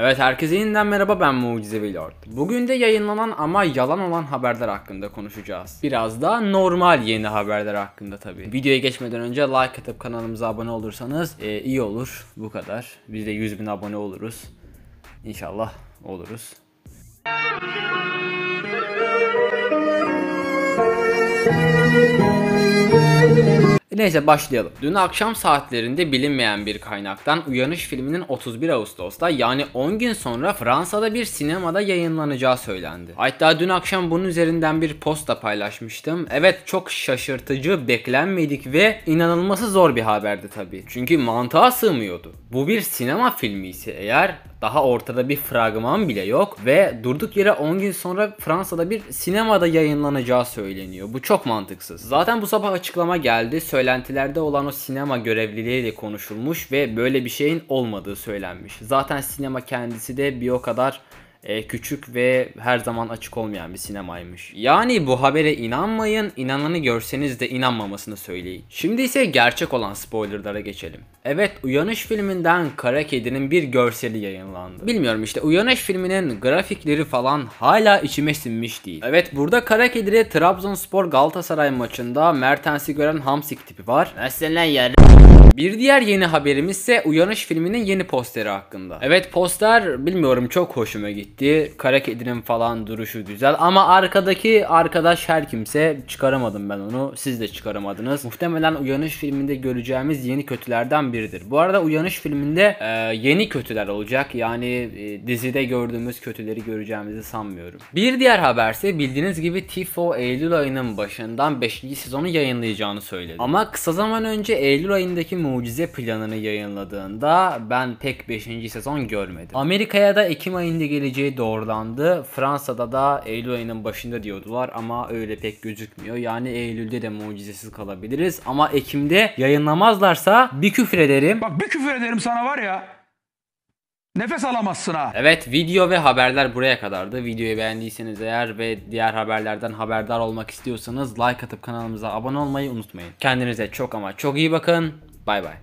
Evet herkese yeniden merhaba ben Mucizevi Lord. Bugün de yayınlanan ama yalan olan haberler hakkında konuşacağız. Biraz daha normal yeni haberler hakkında tabi. Videoya geçmeden önce like atıp kanalımıza abone olursanız e, iyi olur. Bu kadar. Biz de 100 bin abone oluruz. İnşallah oluruz. Neyse başlayalım. Dün akşam saatlerinde bilinmeyen bir kaynaktan Uyanış filminin 31 Ağustos'ta yani 10 gün sonra Fransa'da bir sinemada yayınlanacağı söylendi. Hatta dün akşam bunun üzerinden bir posta paylaşmıştım. Evet çok şaşırtıcı, beklenmedik ve inanılması zor bir haberdi tabii. Çünkü mantığa sığmıyordu. Bu bir sinema filmi ise eğer daha ortada bir fragman bile yok ve durduk yere 10 gün sonra Fransa'da bir sinemada yayınlanacağı söyleniyor. Bu çok mantıksız. Zaten bu sabah açıklama geldi. Söylentilerde olan o sinema görevliliğiyle konuşulmuş ve böyle bir şeyin olmadığı söylenmiş. Zaten sinema kendisi de bir o kadar e, küçük ve her zaman açık olmayan bir sinemaymış. Yani bu habere inanmayın, inananı görseniz de inanmamasını söyleyin. Şimdi ise gerçek olan spoilerlara geçelim. Evet, Uyanış filminden Kara Kedi'nin bir görseli yayınlandı. Bilmiyorum işte Uyanış filminin grafikleri falan hala içime sinmiş değil. Evet burada Kara Kedi'de Trabzonspor Galatasaray maçında Mertens'i gören Hamsik tipi var. Mesela yarı bir diğer yeni haberimiz ise Uyanış filminin yeni posteri hakkında. Evet poster bilmiyorum çok hoşuma gitti. Kara kedinin falan duruşu güzel ama arkadaki arkadaş her kimse çıkaramadım ben onu. Siz de çıkaramadınız. Muhtemelen Uyanış filminde göreceğimiz yeni kötülerden biridir. Bu arada Uyanış filminde e, yeni kötüler olacak. Yani e, dizide gördüğümüz kötüleri göreceğimizi sanmıyorum. Bir diğer haberse bildiğiniz gibi Tifo Eylül ayının başından 5. sezonu yayınlayacağını söyledi. Ama kısa zaman önce Eylül ayındaki mucize planını yayınladığında ben pek 5. sezon görmedim. Amerika'ya da Ekim ayında geleceği doğrulandı. Fransa'da da Eylül ayının başında diyordular ama öyle pek gözükmüyor. Yani Eylül'de de mucizesiz kalabiliriz ama Ekim'de yayınlamazlarsa bir küfür ederim. Bak bir küfür ederim sana var ya. Nefes alamazsın ha. Evet video ve haberler buraya kadardı. Videoyu beğendiyseniz eğer ve diğer haberlerden haberdar olmak istiyorsanız like atıp kanalımıza abone olmayı unutmayın. Kendinize çok ama çok iyi bakın. Bye bye.